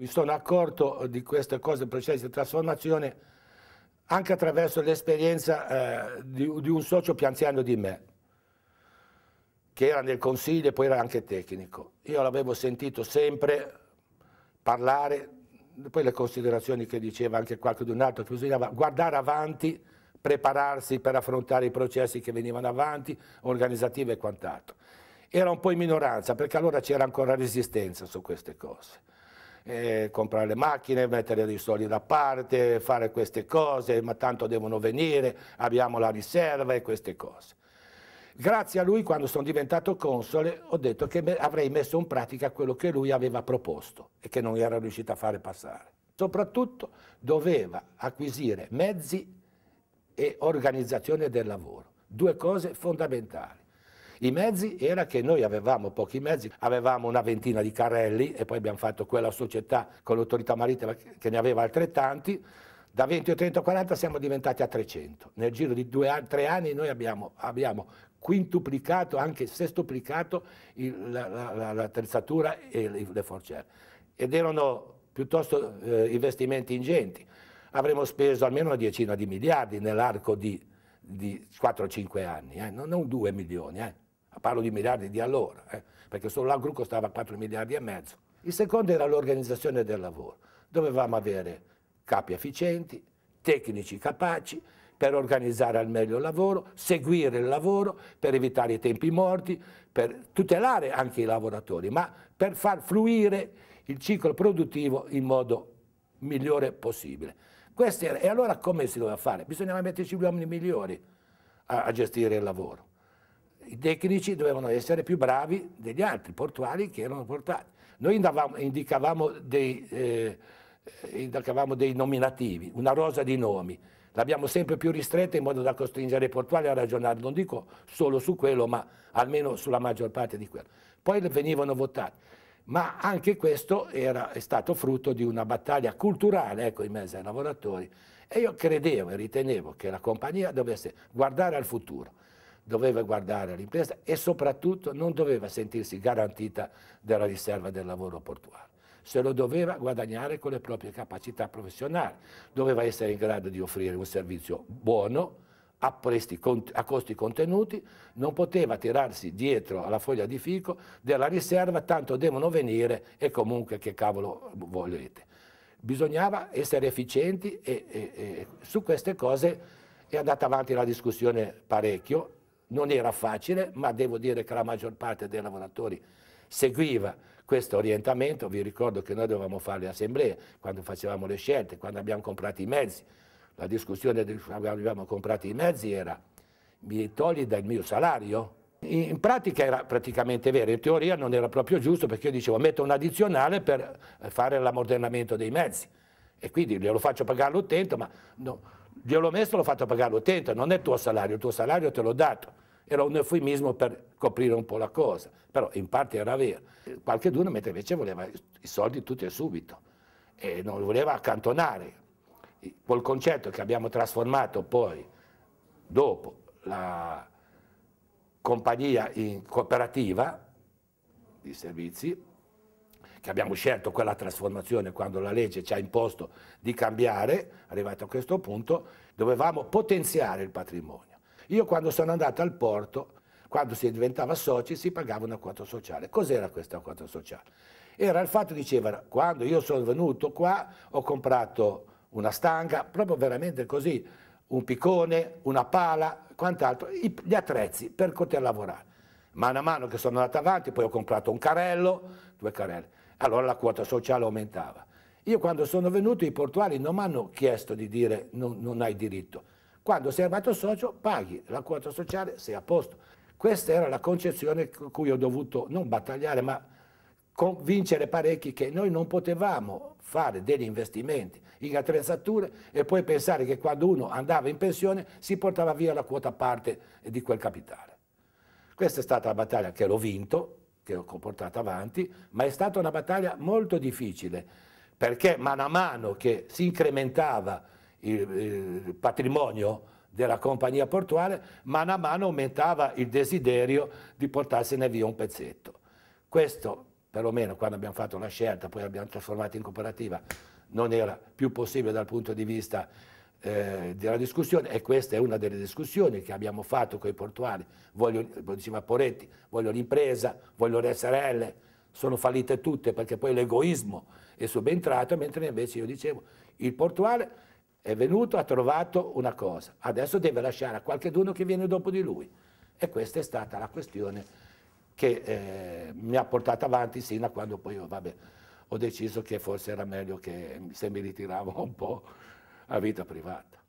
Mi sono accorto di queste cose, processi di trasformazione, anche attraverso l'esperienza eh, di, di, un socio più anziano di me, che era nel consiglio e poi era anche tecnico. Io l'avevo sentito sempre parlare, poi le considerazioni che diceva anche qualche di un altro, che bisognava guardare avanti, prepararsi per affrontare i processi che venivano avanti, organizzativi e quant'altro. Era un po' in minoranza, perché allora c'era ancora resistenza su queste cose eh, comprare le macchine, mettere dei soldi da parte, fare queste cose, ma tanto devono venire, abbiamo la riserva e queste cose. Grazie a lui, quando sono diventato console, ho detto che avrei messo in pratica quello che lui aveva proposto e che non era riuscito a fare passare. Soprattutto doveva acquisire mezzi e organizzazione del lavoro, due cose fondamentali. I mezzi era che noi avevamo pochi mezzi, avevamo una ventina di carrelli e poi abbiamo fatto quella società con l'autorità marittima che ne aveva altrettanti. Da 20 o 30 o 40 siamo diventati a 300. Nel giro di due, tre anni noi abbiamo, abbiamo quintuplicato, anche sestoplicato il, la, la, l'attrezzatura e le, le forcelle. Ed erano piuttosto eh, investimenti ingenti. Avremmo speso almeno una decina di miliardi nell'arco di, di 4-5 anni, eh? non 2 milioni. Eh? parlo di miliardi di allora, eh, perché solo l'agro costava 4 miliardi e mezzo. Il secondo era l'organizzazione del lavoro. Dovevamo avere capi efficienti, tecnici capaci per organizzare al meglio il lavoro, seguire il lavoro, per evitare i tempi morti, per tutelare anche i lavoratori, ma per far fluire il ciclo produttivo in modo migliore possibile. Questo era, e allora come si doveva fare? Bisognava metterci gli uomini migliori a, a gestire il lavoro i tecnici dovevano essere più bravi degli altri portuali che erano portati. Noi indavamo, indicavamo, dei, eh, indicavamo dei nominativi, una rosa di nomi, l'abbiamo sempre più ristretta in modo da costringere i portuali a ragionare, non dico solo su quello, ma almeno sulla maggior parte di quello. Poi venivano votati. Ma anche questo era, è stato frutto di una battaglia culturale ecco, in mezzo ai lavoratori e io credevo e ritenevo che la compagnia dovesse guardare al futuro doveva guardare l'impresa e soprattutto non doveva sentirsi garantita della riserva del lavoro portuale. Se lo doveva guadagnare con le proprie capacità professionali, doveva essere in grado di offrire un servizio buono, a, presti, a, costi contenuti, non poteva tirarsi dietro alla foglia di fico della riserva, tanto devono venire e comunque che cavolo volete. Bisognava essere efficienti e, e, e su queste cose è andata avanti la discussione parecchio non era facile, ma devo dire che la maggior parte dei lavoratori seguiva questo orientamento. Vi ricordo che noi dovevamo fare le assemblee quando facevamo le scelte, quando abbiamo comprato i mezzi. La discussione di quando abbiamo comprato i mezzi era mi togli dal mio salario? In pratica era praticamente vero, in teoria non era proprio giusto perché io dicevo metto un addizionale per fare l'ammodernamento dei mezzi e quindi glielo faccio pagare all'utente ma no, gliel'ho messo, l'ho fatto pagare l'utente, non è il tuo salario, il tuo salario te l'ho dato. Era un eufemismo per coprire un po' la cosa, però in parte era vero. Qualche d'uno mentre invece voleva i soldi tutti e subito e non voleva accantonare. Quel concetto che abbiamo trasformato poi dopo la compagnia in cooperativa di servizi, che abbiamo scelto quella trasformazione quando la legge ci ha imposto di cambiare, arrivato a questo punto, dovevamo potenziare il patrimonio. Io quando sono andato al porto, quando si diventava soci, si pagava una quota sociale. Cos'era questa quota sociale? Era il fatto, diceva, quando io sono venuto qua ho comprato una stanga, proprio veramente così, un piccone, una pala, quant'altro, gli attrezzi per poter lavorare. Mano a mano che sono andato avanti, poi ho comprato un carello, due carelle allora la quota sociale aumentava. Io quando sono venuto i portuali non mi hanno chiesto di dire non, non hai diritto. Quando sei arrivato socio paghi la quota sociale, sei a posto. Questa era la concezione con cui ho dovuto non battagliare, ma convincere parecchi che noi non potevamo fare degli investimenti in attrezzature e poi pensare che quando uno andava in pensione si portava via la quota parte di quel capitale. Questa è stata la battaglia che l'ho vinto, che ho portato avanti, ma è stata una battaglia molto difficile, perché mano a mano che si incrementava il, il patrimonio della compagnia portuale, mano a mano aumentava il desiderio di portarsene via un pezzetto. Questo, perlomeno quando abbiamo fatto una scelta, poi l'abbiamo trasformata in cooperativa, non era più possibile dal punto di vista eh, della discussione e questa è una delle discussioni che abbiamo fatto con i portuali. Voglio, diceva Poretti, voglio l'impresa, voglio le SRL, sono fallite tutte perché poi l'egoismo è subentrato, mentre invece io dicevo il portuale è venuto, ha trovato una cosa, adesso deve lasciare a qualcheduno che viene dopo di lui. E questa è stata la questione che eh, mi ha portato avanti sino a quando poi vabbè, ho deciso che forse era meglio che se mi ritiravo un po' a vita privata.